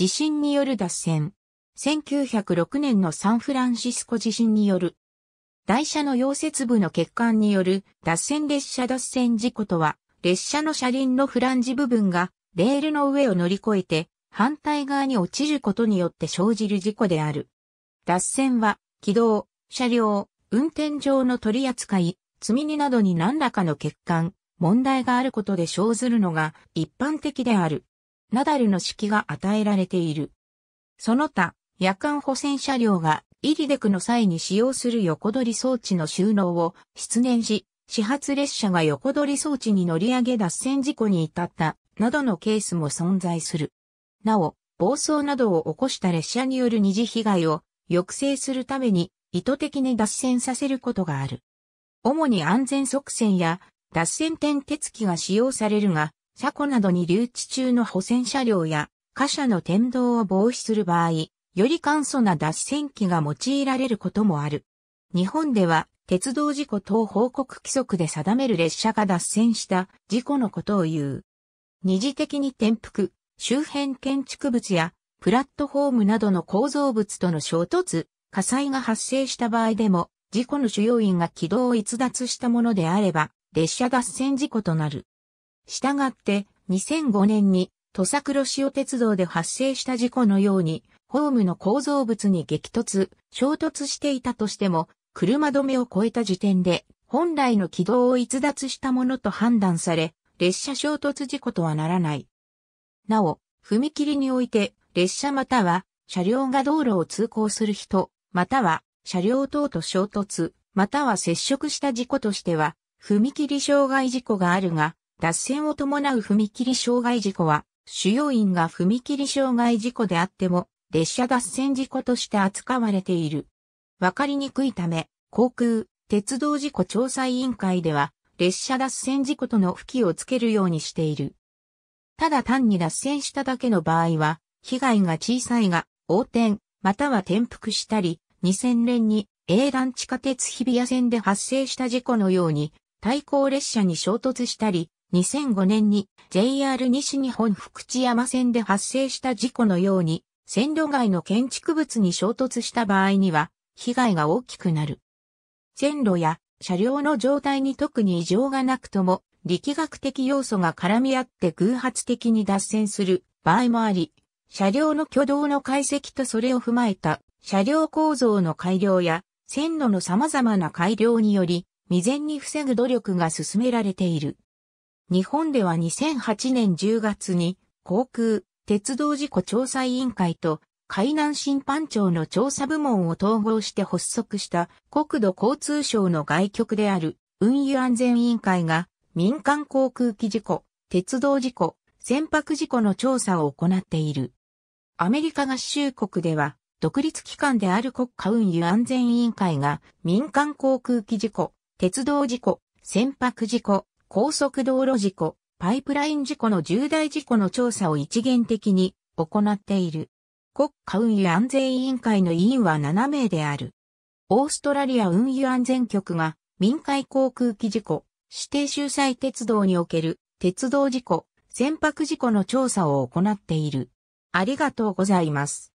地震による脱線。1906年のサンフランシスコ地震による、台車の溶接部の欠陥による脱線列車脱線事故とは、列車の車輪のフランジ部分がレールの上を乗り越えて反対側に落ちることによって生じる事故である。脱線は、軌道、車両、運転上の取り扱い、積み荷などに何らかの欠陥、問題があることで生ずるのが一般的である。ナダルの指揮が与えられている。その他、夜間補選車両がイリデクの際に使用する横取り装置の収納を失念し、始発列車が横取り装置に乗り上げ脱線事故に至ったなどのケースも存在する。なお、暴走などを起こした列車による二次被害を抑制するために意図的に脱線させることがある。主に安全側線や脱線点鉄きが使用されるが、車庫などに留置中の保線車両や貨車の転動を防止する場合、より簡素な脱線機が用いられることもある。日本では鉄道事故等報告規則で定める列車が脱線した事故のことを言う。二次的に転覆、周辺建築物やプラットフォームなどの構造物との衝突、火災が発生した場合でも、事故の主要因が軌道を逸脱したものであれば、列車脱線事故となる。したがって、2005年に土佐黒潮鉄道で発生した事故のように、ホームの構造物に激突、衝突していたとしても、車止めを超えた時点で、本来の軌道を逸脱したものと判断され、列車衝突事故とはならない。なお、踏切において、列車または車両が道路を通行する人、または車両等と衝突、または接触した事故としては、踏切障害事故があるが、脱線を伴う踏切障害事故は、主要因が踏切障害事故であっても、列車脱線事故として扱われている。わかりにくいため、航空、鉄道事故調査委員会では、列車脱線事故との付記をつけるようにしている。ただ単に脱線しただけの場合は、被害が小さいが、横転、または転覆したり、2000年に、英断地下鉄日比谷線で発生した事故のように、対向列車に衝突したり、2005年に JR 西日本福知山線で発生した事故のように、線路外の建築物に衝突した場合には、被害が大きくなる。線路や車両の状態に特に異常がなくとも、力学的要素が絡み合って偶発的に脱線する場合もあり、車両の挙動の解析とそれを踏まえた車両構造の改良や線路の様々な改良により未然に防ぐ努力が進められている。日本では2008年10月に航空、鉄道事故調査委員会と海南審判庁の調査部門を統合して発足した国土交通省の外局である運輸安全委員会が民間航空機事故、鉄道事故、船舶事故の調査を行っている。アメリカ合衆国では独立機関である国家運輸安全委員会が民間航空機事故、鉄道事故、船舶事故、高速道路事故、パイプライン事故の重大事故の調査を一元的に行っている。国家運輸安全委員会の委員は7名である。オーストラリア運輸安全局が民海航空機事故、指定集際鉄道における鉄道事故、船舶事故の調査を行っている。ありがとうございます。